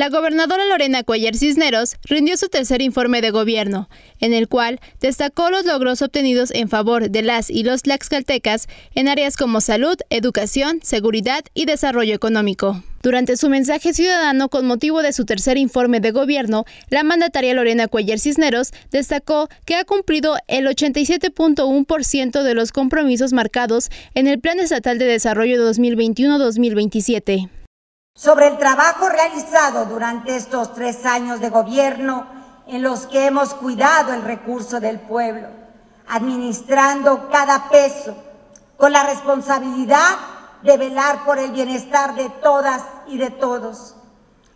La gobernadora Lorena Cuellar Cisneros rindió su tercer informe de gobierno, en el cual destacó los logros obtenidos en favor de las y los tlaxcaltecas en áreas como salud, educación, seguridad y desarrollo económico. Durante su mensaje ciudadano con motivo de su tercer informe de gobierno, la mandataria Lorena Cuellar Cisneros destacó que ha cumplido el 87.1% de los compromisos marcados en el Plan Estatal de Desarrollo 2021-2027 sobre el trabajo realizado durante estos tres años de gobierno en los que hemos cuidado el recurso del pueblo, administrando cada peso con la responsabilidad de velar por el bienestar de todas y de todos,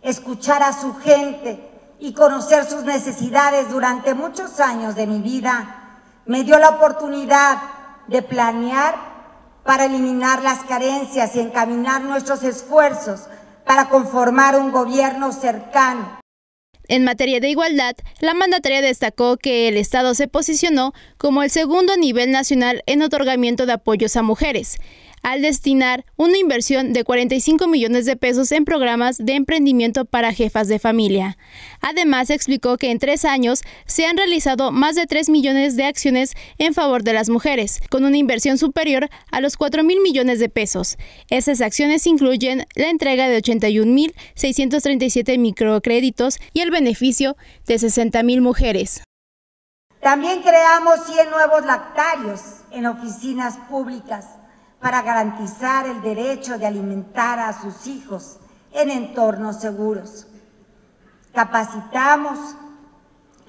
escuchar a su gente y conocer sus necesidades durante muchos años de mi vida, me dio la oportunidad de planear para eliminar las carencias y encaminar nuestros esfuerzos para conformar un gobierno cercano. En materia de igualdad, la mandataria destacó que el Estado se posicionó como el segundo nivel nacional en otorgamiento de apoyos a mujeres, al destinar una inversión de 45 millones de pesos en programas de emprendimiento para jefas de familia. Además, explicó que en tres años se han realizado más de 3 millones de acciones en favor de las mujeres, con una inversión superior a los 4 mil millones de pesos. Esas acciones incluyen la entrega de 81.637 microcréditos y el beneficio de 60.000 mujeres. También creamos 100 nuevos lactarios en oficinas públicas para garantizar el derecho de alimentar a sus hijos en entornos seguros. Capacitamos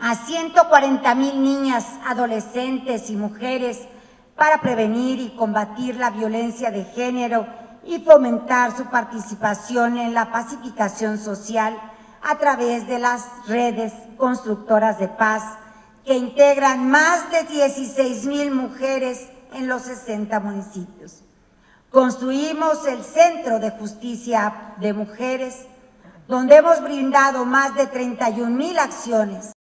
a 140 mil niñas, adolescentes y mujeres para prevenir y combatir la violencia de género y fomentar su participación en la pacificación social a través de las redes constructoras de paz que integran más de 16 mil mujeres en los 60 municipios. Construimos el Centro de Justicia de Mujeres, donde hemos brindado más de 31 mil acciones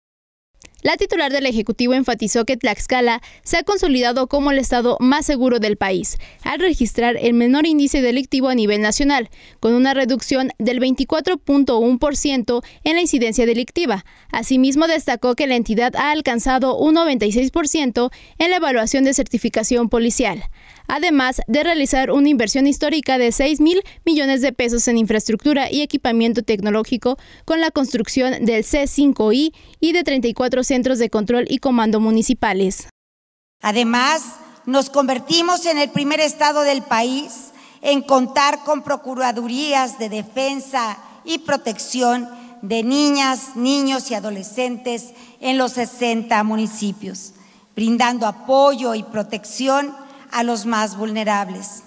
la titular del Ejecutivo enfatizó que Tlaxcala se ha consolidado como el estado más seguro del país, al registrar el menor índice delictivo a nivel nacional, con una reducción del 24.1% en la incidencia delictiva. Asimismo, destacó que la entidad ha alcanzado un 96% en la evaluación de certificación policial además de realizar una inversión histórica de 6 mil millones de pesos en infraestructura y equipamiento tecnológico con la construcción del C5I y de 34 centros de control y comando municipales. Además, nos convertimos en el primer estado del país en contar con procuradurías de defensa y protección de niñas, niños y adolescentes en los 60 municipios, brindando apoyo y protección a los más vulnerables.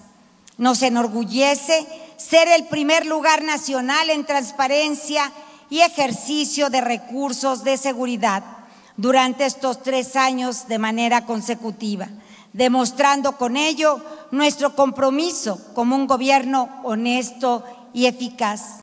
Nos enorgullece ser el primer lugar nacional en transparencia y ejercicio de recursos de seguridad durante estos tres años de manera consecutiva, demostrando con ello nuestro compromiso como un gobierno honesto y eficaz.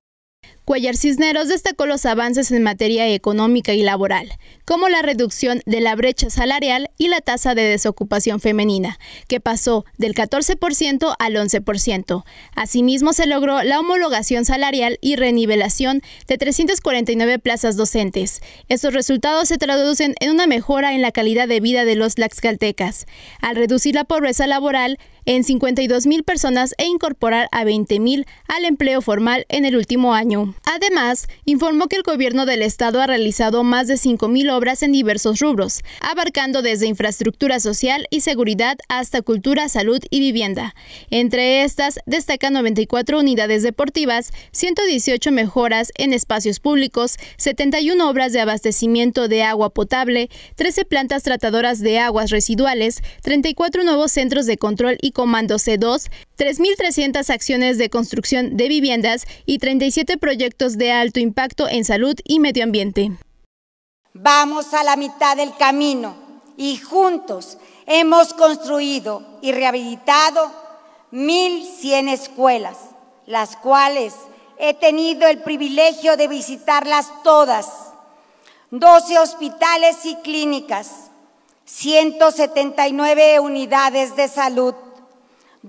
Cuellar Cisneros destacó los avances en materia económica y laboral, como la reducción de la brecha salarial y la tasa de desocupación femenina, que pasó del 14% al 11%. Asimismo, se logró la homologación salarial y renivelación de 349 plazas docentes. Estos resultados se traducen en una mejora en la calidad de vida de los laxcaltecas. Al reducir la pobreza laboral, en 52 mil personas e incorporar a 20 mil al empleo formal en el último año. Además, informó que el gobierno del estado ha realizado más de 5 mil obras en diversos rubros, abarcando desde infraestructura social y seguridad hasta cultura, salud y vivienda. Entre estas destacan 94 unidades deportivas, 118 mejoras en espacios públicos, 71 obras de abastecimiento de agua potable, 13 plantas tratadoras de aguas residuales, 34 nuevos centros de control y Comando C2, 3.300 acciones de construcción de viviendas y 37 proyectos de alto impacto en salud y medio ambiente. Vamos a la mitad del camino y juntos hemos construido y rehabilitado 1.100 escuelas, las cuales he tenido el privilegio de visitarlas todas, 12 hospitales y clínicas, 179 unidades de salud,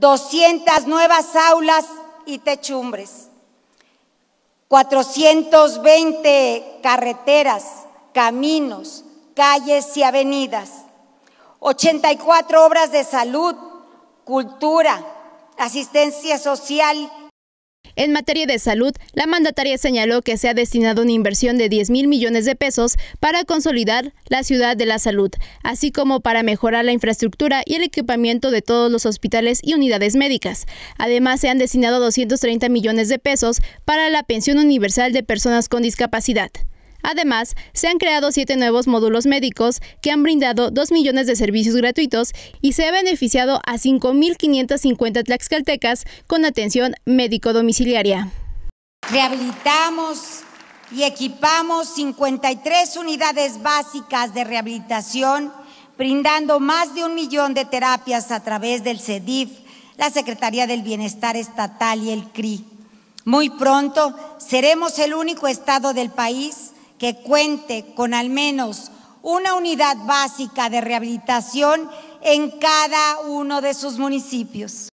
200 nuevas aulas y techumbres, 420 carreteras, caminos, calles y avenidas, 84 obras de salud, cultura, asistencia social en materia de salud, la mandataria señaló que se ha destinado una inversión de 10 mil millones de pesos para consolidar la ciudad de la salud, así como para mejorar la infraestructura y el equipamiento de todos los hospitales y unidades médicas. Además, se han destinado 230 millones de pesos para la pensión universal de personas con discapacidad. Además, se han creado siete nuevos módulos médicos que han brindado dos millones de servicios gratuitos y se ha beneficiado a 5.550 tlaxcaltecas con atención médico domiciliaria. Rehabilitamos y equipamos 53 unidades básicas de rehabilitación, brindando más de un millón de terapias a través del CEDIF, la Secretaría del Bienestar Estatal y el CRI. Muy pronto seremos el único estado del país que cuente con al menos una unidad básica de rehabilitación en cada uno de sus municipios.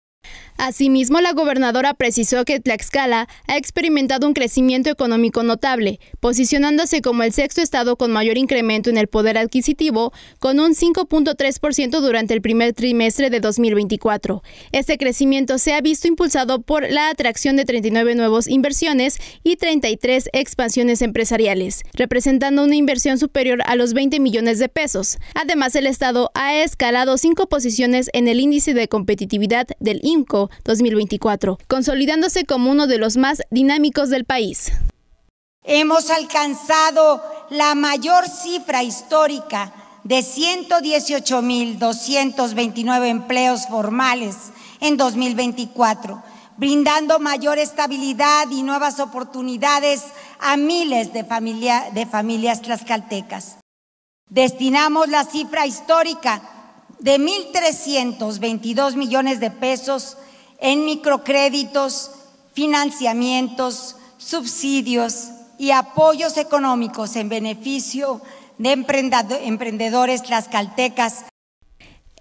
Asimismo, la gobernadora precisó que Tlaxcala ha experimentado un crecimiento económico notable, posicionándose como el sexto estado con mayor incremento en el poder adquisitivo, con un 5.3% durante el primer trimestre de 2024. Este crecimiento se ha visto impulsado por la atracción de 39 nuevas inversiones y 33 expansiones empresariales, representando una inversión superior a los 20 millones de pesos. Además, el estado ha escalado cinco posiciones en el índice de competitividad del INCO, 2024, consolidándose como uno de los más dinámicos del país. Hemos alcanzado la mayor cifra histórica de 118.229 empleos formales en 2024, brindando mayor estabilidad y nuevas oportunidades a miles de, familias tlaxcaltecas. Destinamos la cifra histórica de 1.322 millones de pesos en microcréditos, financiamientos, subsidios y apoyos económicos en beneficio de emprendedores tlaxcaltecas.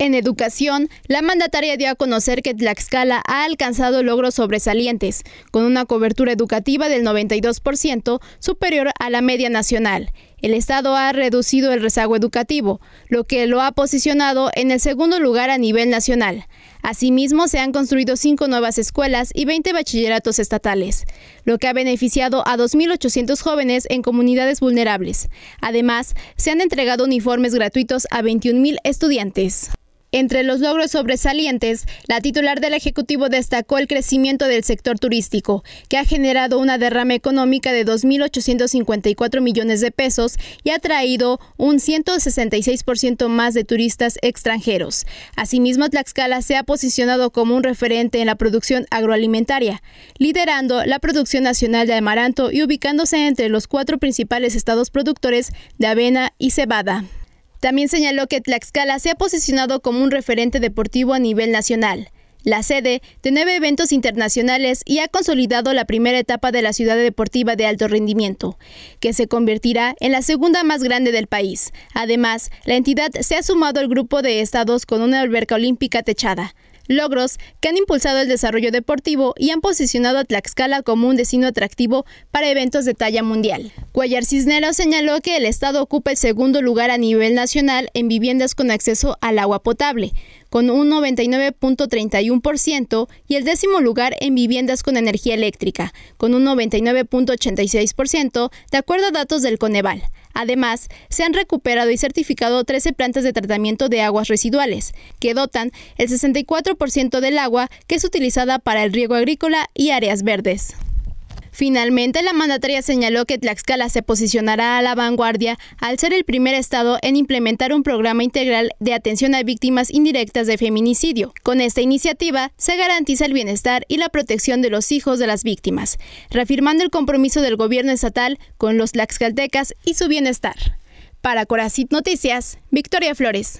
En educación, la mandataria dio a conocer que Tlaxcala ha alcanzado logros sobresalientes, con una cobertura educativa del 92% superior a la media nacional el Estado ha reducido el rezago educativo, lo que lo ha posicionado en el segundo lugar a nivel nacional. Asimismo, se han construido cinco nuevas escuelas y 20 bachilleratos estatales, lo que ha beneficiado a 2.800 jóvenes en comunidades vulnerables. Además, se han entregado uniformes gratuitos a 21.000 estudiantes. Entre los logros sobresalientes, la titular del Ejecutivo destacó el crecimiento del sector turístico, que ha generado una derrama económica de 2.854 millones de pesos y ha traído un 166% más de turistas extranjeros. Asimismo, Tlaxcala se ha posicionado como un referente en la producción agroalimentaria, liderando la producción nacional de amaranto y ubicándose entre los cuatro principales estados productores de avena y cebada. También señaló que Tlaxcala se ha posicionado como un referente deportivo a nivel nacional, la sede de nueve eventos internacionales y ha consolidado la primera etapa de la ciudad deportiva de alto rendimiento, que se convertirá en la segunda más grande del país. Además, la entidad se ha sumado al grupo de estados con una alberca olímpica techada logros que han impulsado el desarrollo deportivo y han posicionado a Tlaxcala como un destino atractivo para eventos de talla mundial. Cuellar Cisneros señaló que el Estado ocupa el segundo lugar a nivel nacional en viviendas con acceso al agua potable, con un 99.31% y el décimo lugar en viviendas con energía eléctrica, con un 99.86%, de acuerdo a datos del Coneval. Además, se han recuperado y certificado 13 plantas de tratamiento de aguas residuales, que dotan el 64% del agua que es utilizada para el riego agrícola y áreas verdes. Finalmente, la mandataria señaló que Tlaxcala se posicionará a la vanguardia al ser el primer estado en implementar un programa integral de atención a víctimas indirectas de feminicidio. Con esta iniciativa se garantiza el bienestar y la protección de los hijos de las víctimas, reafirmando el compromiso del gobierno estatal con los tlaxcaltecas y su bienestar. Para Corazit Noticias, Victoria Flores.